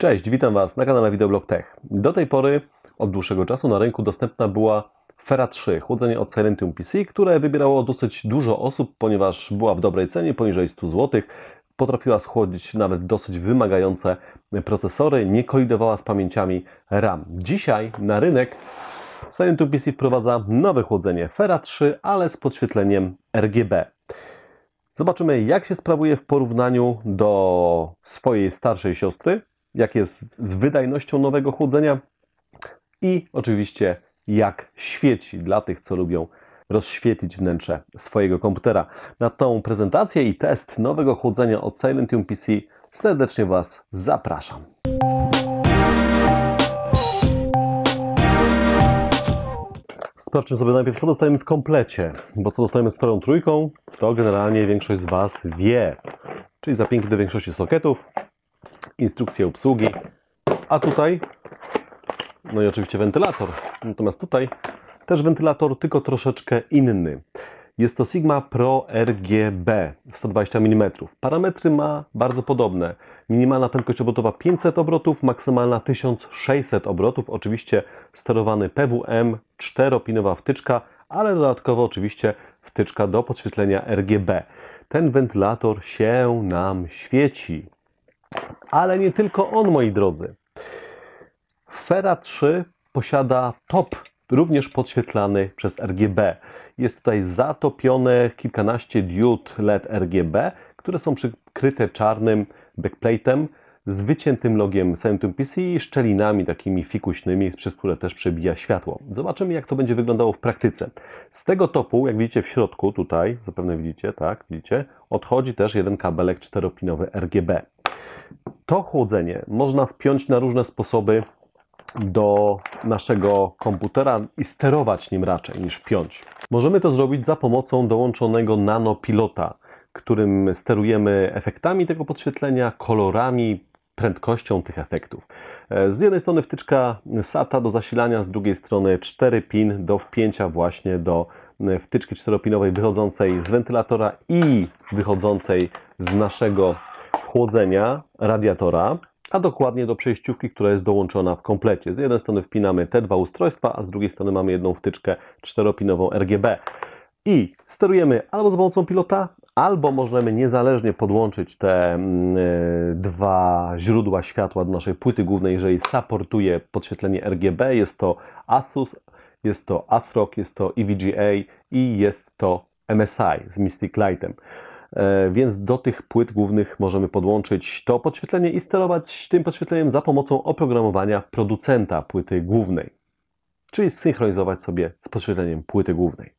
Cześć, witam Was na kanale Wideoblog Tech. Do tej pory, od dłuższego czasu, na rynku dostępna była Fera 3, chłodzenie od Silentium PC, które wybierało dosyć dużo osób, ponieważ była w dobrej cenie, poniżej 100 zł, potrafiła schłodzić nawet dosyć wymagające procesory, nie kolidowała z pamięciami RAM. Dzisiaj na rynek Silentium PC wprowadza nowe chłodzenie Fera 3, ale z podświetleniem RGB. Zobaczymy, jak się sprawuje w porównaniu do swojej starszej siostry, jak jest z wydajnością nowego chłodzenia i oczywiście jak świeci dla tych, co lubią rozświetlić wnętrze swojego komputera. Na tą prezentację i test nowego chłodzenia od Silentium PC serdecznie Was zapraszam. Sprawdźmy sobie najpierw, co dostajemy w komplecie, bo co dostajemy z parą trójką, to generalnie większość z Was wie. Czyli zapięki do większości sokietów, instrukcję obsługi, a tutaj, no i oczywiście wentylator. Natomiast tutaj też wentylator, tylko troszeczkę inny. Jest to Sigma Pro RGB 120 mm. Parametry ma bardzo podobne. Minimalna prędkość obrotowa 500 obrotów, maksymalna 1600 obrotów. Oczywiście sterowany PWM, czteropinowa wtyczka, ale dodatkowo oczywiście wtyczka do podświetlenia RGB. Ten wentylator się nam świeci. Ale nie tylko on, moi drodzy. Fera 3 posiada top, również podświetlany przez RGB. Jest tutaj zatopione kilkanaście diod LED RGB, które są przykryte czarnym backplate'em z wyciętym logiem Centum PC i szczelinami takimi fikuśnymi, przez które też przebija światło. Zobaczymy, jak to będzie wyglądało w praktyce. Z tego topu, jak widzicie w środku, tutaj, zapewne widzicie, tak, widzicie, odchodzi też jeden kabelek czteropinowy RGB. To chłodzenie można wpiąć na różne sposoby do naszego komputera i sterować nim raczej niż piąć. Możemy to zrobić za pomocą dołączonego nanopilota, którym sterujemy efektami tego podświetlenia, kolorami, prędkością tych efektów. E, z jednej strony wtyczka SATA do zasilania, z drugiej strony 4 pin do wpięcia właśnie do e, wtyczki czteropinowej wychodzącej z wentylatora i wychodzącej z naszego chłodzenia radiatora, a dokładnie do przejściówki, która jest dołączona w komplecie. Z jednej strony wpinamy te dwa ustrojstwa, a z drugiej strony mamy jedną wtyczkę czteropinową RGB. I sterujemy albo za pomocą pilota, albo możemy niezależnie podłączyć te mm, e, dwa źródła światła do naszej płyty głównej, jeżeli supportuje podświetlenie RGB. Jest to Asus, jest to ASRock, jest to EVGA i jest to MSI z Mystic Lightem. E, więc do tych płyt głównych możemy podłączyć to podświetlenie i sterować tym podświetleniem za pomocą oprogramowania producenta płyty głównej, czyli synchronizować sobie z podświetleniem płyty głównej.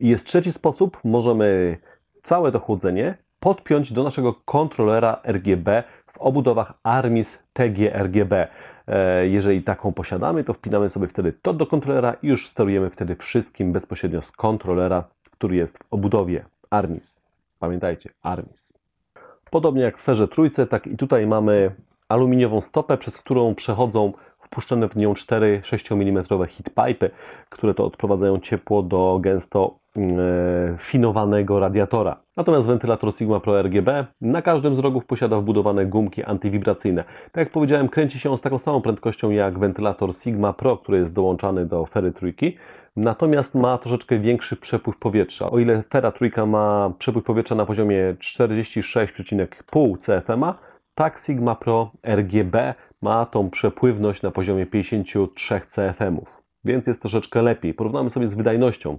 I jest trzeci sposób, możemy całe to chłodzenie podpiąć do naszego kontrolera RGB w obudowach ARMIS TGRGB. E, jeżeli taką posiadamy, to wpinamy sobie wtedy to do kontrolera i już sterujemy wtedy wszystkim bezpośrednio z kontrolera, który jest w obudowie ARMIS. Pamiętajcie, Armis. Podobnie jak w ferze trójce, tak i tutaj mamy aluminiową stopę, przez którą przechodzą wpuszczone w nią 4 6 mm hitpipe, które to odprowadzają ciepło do gęsto E, finowanego radiatora. Natomiast wentylator Sigma Pro RGB na każdym z rogów posiada wbudowane gumki antywibracyjne. Tak jak powiedziałem, kręci się on z taką samą prędkością jak wentylator Sigma Pro, który jest dołączany do fery trójki, natomiast ma troszeczkę większy przepływ powietrza. O ile fera trójka ma przepływ powietrza na poziomie 46,5 CFM, tak Sigma Pro RGB ma tą przepływność na poziomie 53 CFM, więc jest troszeczkę lepiej. Porównamy sobie z wydajnością.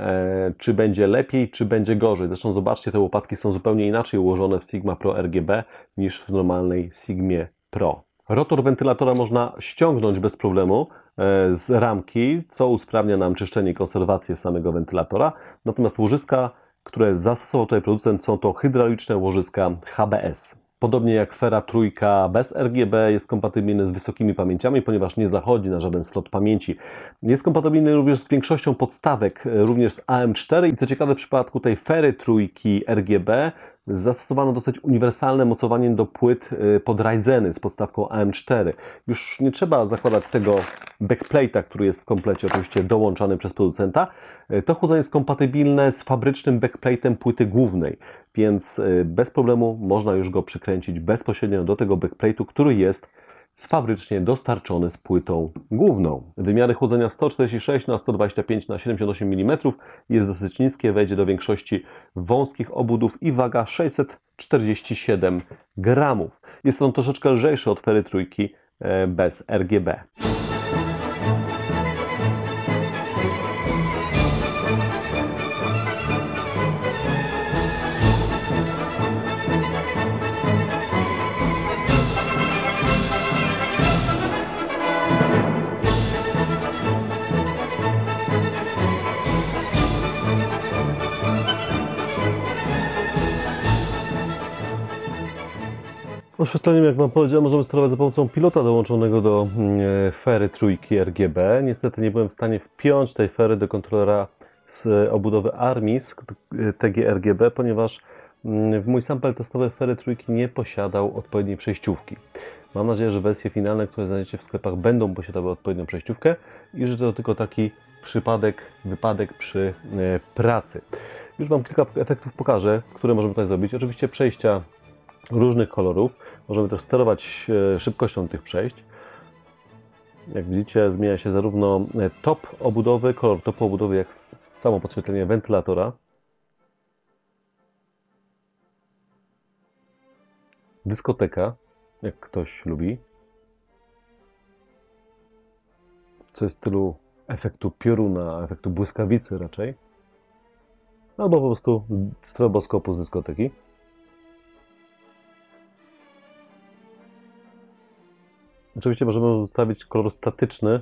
E, czy będzie lepiej, czy będzie gorzej. Zresztą zobaczcie, te łopatki są zupełnie inaczej ułożone w Sigma Pro RGB niż w normalnej Sigmie Pro. Rotor wentylatora można ściągnąć bez problemu e, z ramki, co usprawnia nam czyszczenie i konserwację samego wentylatora. Natomiast łożyska, które zastosował tutaj producent, są to hydrauliczne łożyska HBS. Podobnie jak Fera trójka bez RGB jest kompatybilny z wysokimi pamięciami, ponieważ nie zachodzi na żaden slot pamięci. Jest kompatybilny również z większością podstawek, e, również z AM4 i co ciekawe w przypadku tej Fery trójki RGB zastosowano dosyć uniwersalne mocowanie do płyt y, pod Ryzeny z podstawką AM4. Już nie trzeba zakładać tego backplate'a, który jest w komplecie oczywiście dołączany przez producenta. Y, to chłodzenie jest kompatybilne z fabrycznym backplate'em płyty głównej, więc y, bez problemu można już go przykręcić bezpośrednio do tego backplate'u, który jest z fabrycznie dostarczony z płytą główną. Wymiary chłodzenia 146 na 125 na 78 mm jest dosyć niskie, wejdzie do większości wąskich obudów i waga 647 gramów. Jest on troszeczkę lżejszy od fery trójki e, bez RGB. Oświetleniem, jak mam powiedziałem, możemy sterować za pomocą pilota dołączonego do mm, e, fery trójki RGB. Niestety nie byłem w stanie wpiąć tej fery do kontrolera z e, obudowy ARMIS TGRGB, e, ponieważ mm, mój sample testowy fery trójki nie posiadał odpowiedniej przejściówki. Mam nadzieję, że wersje finalne, które znajdziecie w sklepach, będą posiadały odpowiednią przejściówkę i że to tylko taki przypadek, wypadek przy pracy. Już Wam kilka efektów pokażę, które możemy tutaj zrobić. Oczywiście przejścia różnych kolorów. Możemy też sterować e, szybkością tych przejść. Jak widzicie, zmienia się zarówno e, top obudowy, kolor topu obudowy, jak samo podświetlenie wentylatora. Dyskoteka, jak ktoś lubi. Co jest w stylu efektu pioruna, efektu błyskawicy raczej. Albo po prostu stroboskopu z dyskoteki. Oczywiście możemy zostawić kolor statyczny.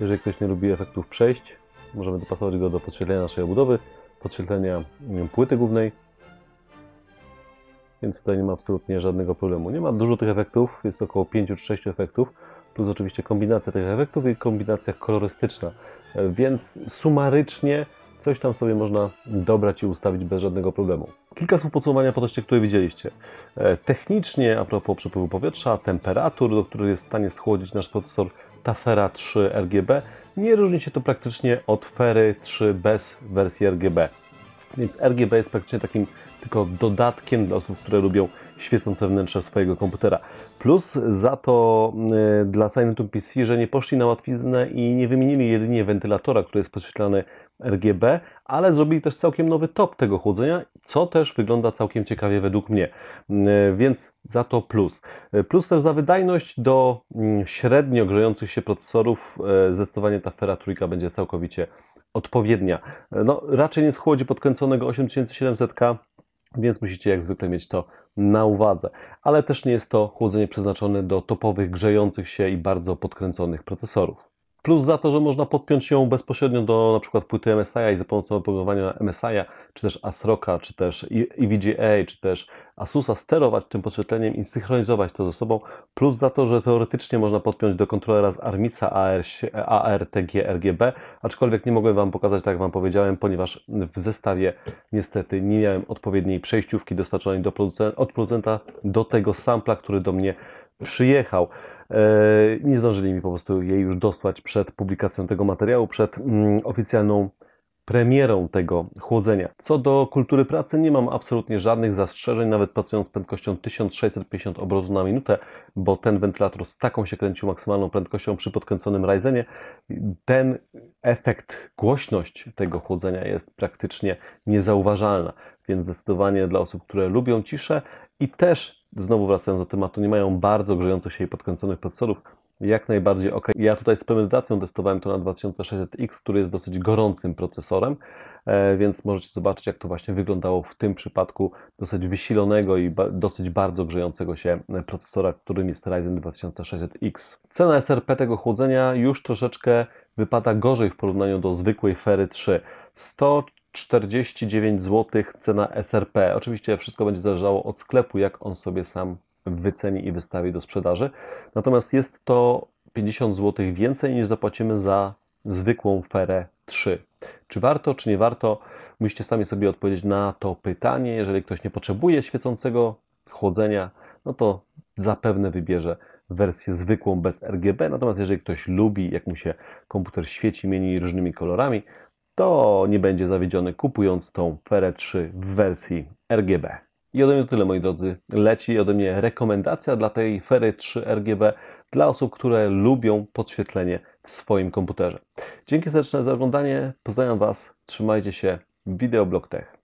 Jeżeli ktoś nie lubi efektów przejść, możemy dopasować go do podświetlenia naszej obudowy, podświetlenia mm, płyty głównej. Więc tutaj nie ma absolutnie żadnego problemu. Nie ma dużo tych efektów, jest około 5 czy 6 efektów, plus oczywiście kombinacja tych efektów i kombinacja kolorystyczna. E, więc sumarycznie coś tam sobie można dobrać i ustawić bez żadnego problemu. Kilka słów podsumowania po teście, które widzieliście. E, technicznie, a propos przepływu powietrza, temperatur, do których jest w stanie schłodzić nasz procesor Tafera 3 RGB, nie różni się to praktycznie od Fery 3 bez wersji RGB. Więc RGB jest praktycznie takim tylko dodatkiem dla osób, które lubią świecące wnętrze swojego komputera. Plus za to y, dla dla Silentium PC, że nie poszli na łatwiznę i nie wymienili jedynie wentylatora, który jest podświetlany RGB, ale zrobili też całkiem nowy top tego chłodzenia, co też wygląda całkiem ciekawie według mnie. Y, więc za to plus. Y, plus też za wydajność do mm, średnio grzejących się procesorów zdecydowanie ta Fera trójka będzie całkowicie odpowiednia. No, raczej nie schłodzi podkręconego 8700K, więc musicie jak zwykle mieć to na uwadze. Ale też nie jest to chłodzenie przeznaczone do topowych, grzejących się i bardzo podkręconych procesorów. Plus za to, że można podpiąć ją bezpośrednio do na przykład płyty MSI i za pomocą oprogramowania MSI, czy też ASRoka, czy też EVGA, czy też Asusa sterować tym podświetleniem i synchronizować to ze sobą. Plus za to, że teoretycznie można podpiąć do kontrolera z Armisa ARTG RGB, aczkolwiek nie mogłem Wam pokazać, tak jak Wam powiedziałem, ponieważ w zestawie niestety nie miałem odpowiedniej przejściówki dostarczonej do producenta, od producenta do tego sampla, który do mnie przyjechał. E, nie zdążyli mi po prostu jej już dosłać przed publikacją tego materiału, przed mm, oficjalną premierą tego chłodzenia. Co do kultury pracy nie mam absolutnie żadnych zastrzeżeń, nawet pracując z prędkością 1650 obrotów na minutę, bo ten wentylator z taką się kręcił maksymalną prędkością przy podkręconym Ryzenie. Ten efekt, głośność tego chłodzenia jest praktycznie niezauważalna, więc zdecydowanie dla osób, które lubią ciszę i też znowu wracając do tematu, nie mają bardzo grzejących się i podkręconych procesorów. Jak najbardziej ok. Ja tutaj z premedytacją testowałem to na 2600X, który jest dosyć gorącym procesorem, e, więc możecie zobaczyć, jak to właśnie wyglądało w tym przypadku dosyć wysilonego i dosyć bardzo grzejącego się e, procesora, którym jest Ryzen 2600X. Cena SRP tego chłodzenia już troszeczkę wypada gorzej w porównaniu do zwykłej Fery 3. 100 49 zł cena SRP. Oczywiście wszystko będzie zależało od sklepu, jak on sobie sam wyceni i wystawi do sprzedaży. Natomiast jest to 50 zł więcej niż zapłacimy za zwykłą ferę 3. Czy warto, czy nie warto? Musicie sami sobie odpowiedzieć na to pytanie. Jeżeli ktoś nie potrzebuje świecącego chłodzenia, no to zapewne wybierze wersję zwykłą bez RGB. Natomiast jeżeli ktoś lubi, jak mu się komputer świeci, mieni różnymi kolorami, to nie będzie zawiedziony kupując tą Ferę 3 w wersji RGB. I ode mnie tyle moi drodzy. Leci ode mnie rekomendacja dla tej Ferry 3 RGB dla osób, które lubią podświetlenie w swoim komputerze. Dzięki serdeczne za oglądanie. Pozdrawiam Was. Trzymajcie się. Wideoblog Tech.